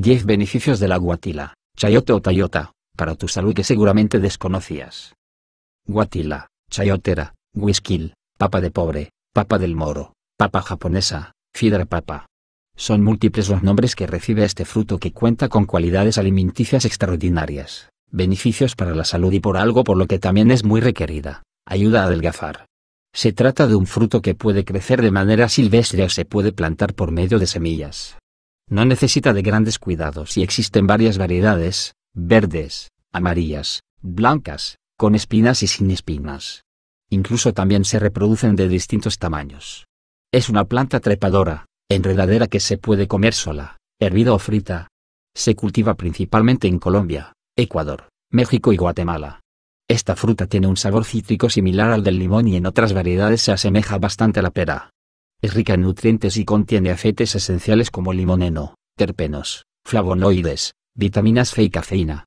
10 beneficios de la guatila, chayote o tayota, para tu salud que seguramente desconocías. Guatila, chayotera, whisky, papa de pobre, papa del moro, papa japonesa, fidra papa. Son múltiples los nombres que recibe este fruto que cuenta con cualidades alimenticias extraordinarias, beneficios para la salud y por algo por lo que también es muy requerida, ayuda a adelgazar. Se trata de un fruto que puede crecer de manera silvestre o se puede plantar por medio de semillas. No necesita de grandes cuidados y existen varias variedades, verdes, amarillas, blancas, con espinas y sin espinas. Incluso también se reproducen de distintos tamaños. Es una planta trepadora, enredadera que se puede comer sola, hervida o frita. Se cultiva principalmente en Colombia, Ecuador, México y Guatemala. Esta fruta tiene un sabor cítrico similar al del limón y en otras variedades se asemeja bastante a la pera. Es rica en nutrientes y contiene aceites esenciales como limoneno, terpenos, flavonoides, vitaminas C y cafeína.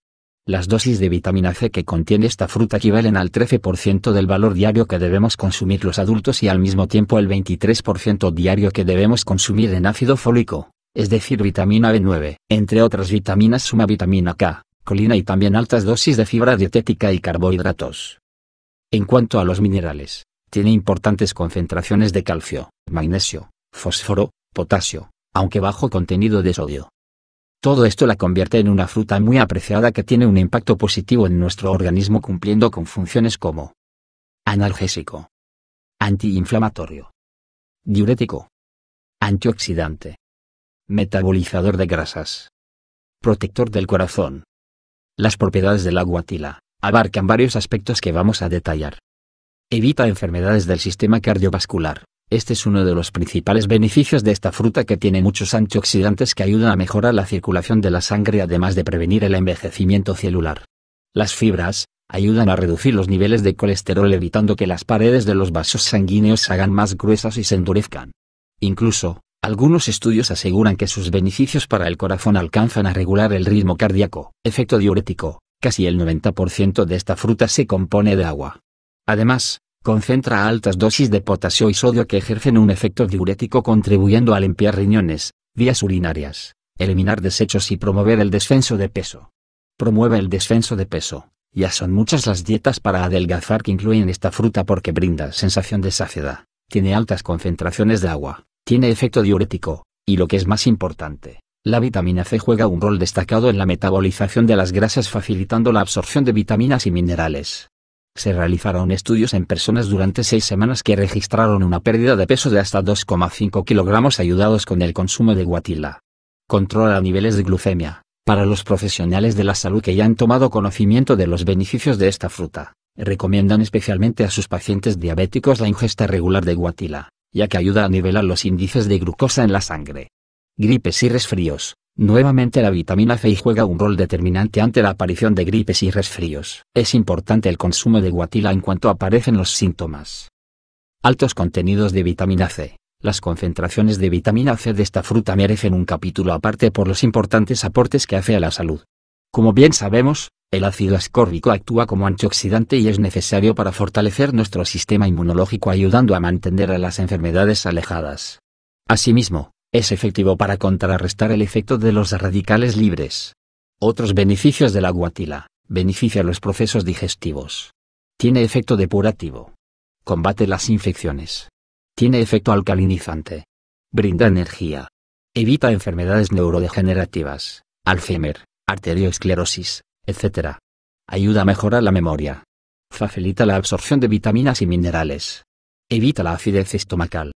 Las dosis de vitamina C que contiene esta fruta equivalen al 13% del valor diario que debemos consumir los adultos y al mismo tiempo el 23% diario que debemos consumir en ácido fólico, es decir vitamina B9, entre otras vitaminas suma vitamina K, colina y también altas dosis de fibra dietética y carbohidratos. En cuanto a los minerales, tiene importantes concentraciones de calcio, magnesio, fósforo, potasio, aunque bajo contenido de sodio. Todo esto la convierte en una fruta muy apreciada que tiene un impacto positivo en nuestro organismo cumpliendo con funciones como analgésico, antiinflamatorio, diurético, antioxidante, metabolizador de grasas, protector del corazón. Las propiedades del guatila, abarcan varios aspectos que vamos a detallar. Evita enfermedades del sistema cardiovascular. Este es uno de los principales beneficios de esta fruta que tiene muchos antioxidantes que ayudan a mejorar la circulación de la sangre además de prevenir el envejecimiento celular. Las fibras, ayudan a reducir los niveles de colesterol evitando que las paredes de los vasos sanguíneos se hagan más gruesas y se endurezcan. Incluso, algunos estudios aseguran que sus beneficios para el corazón alcanzan a regular el ritmo cardíaco. Efecto diurético, casi el 90% de esta fruta se compone de agua. Además, concentra altas dosis de potasio y sodio que ejercen un efecto diurético contribuyendo a limpiar riñones, vías urinarias, eliminar desechos y promover el descenso de peso. Promueve el descenso de peso. Ya son muchas las dietas para adelgazar que incluyen esta fruta porque brinda sensación de saciedad, tiene altas concentraciones de agua, tiene efecto diurético, y lo que es más importante, la vitamina C juega un rol destacado en la metabolización de las grasas facilitando la absorción de vitaminas y minerales. Se realizaron estudios en personas durante seis semanas que registraron una pérdida de peso de hasta 2,5 kilogramos ayudados con el consumo de guatila. Controla niveles de glucemia. Para los profesionales de la salud que ya han tomado conocimiento de los beneficios de esta fruta, recomiendan especialmente a sus pacientes diabéticos la ingesta regular de guatila, ya que ayuda a nivelar los índices de glucosa en la sangre. Gripes y resfríos. Nuevamente la vitamina C juega un rol determinante ante la aparición de gripes y resfríos. Es importante el consumo de guatila en cuanto aparecen los síntomas. Altos contenidos de vitamina C. Las concentraciones de vitamina C de esta fruta merecen un capítulo aparte por los importantes aportes que hace a la salud. Como bien sabemos, el ácido ascórbico actúa como antioxidante y es necesario para fortalecer nuestro sistema inmunológico ayudando a mantener a las enfermedades alejadas. Asimismo, es efectivo para contrarrestar el efecto de los radicales libres. Otros beneficios de la guatila. Beneficia los procesos digestivos. Tiene efecto depurativo. Combate las infecciones. Tiene efecto alcalinizante. Brinda energía. Evita enfermedades neurodegenerativas, Alzheimer, arteriosclerosis, etc. Ayuda a mejorar la memoria. Facilita la absorción de vitaminas y minerales. Evita la acidez estomacal.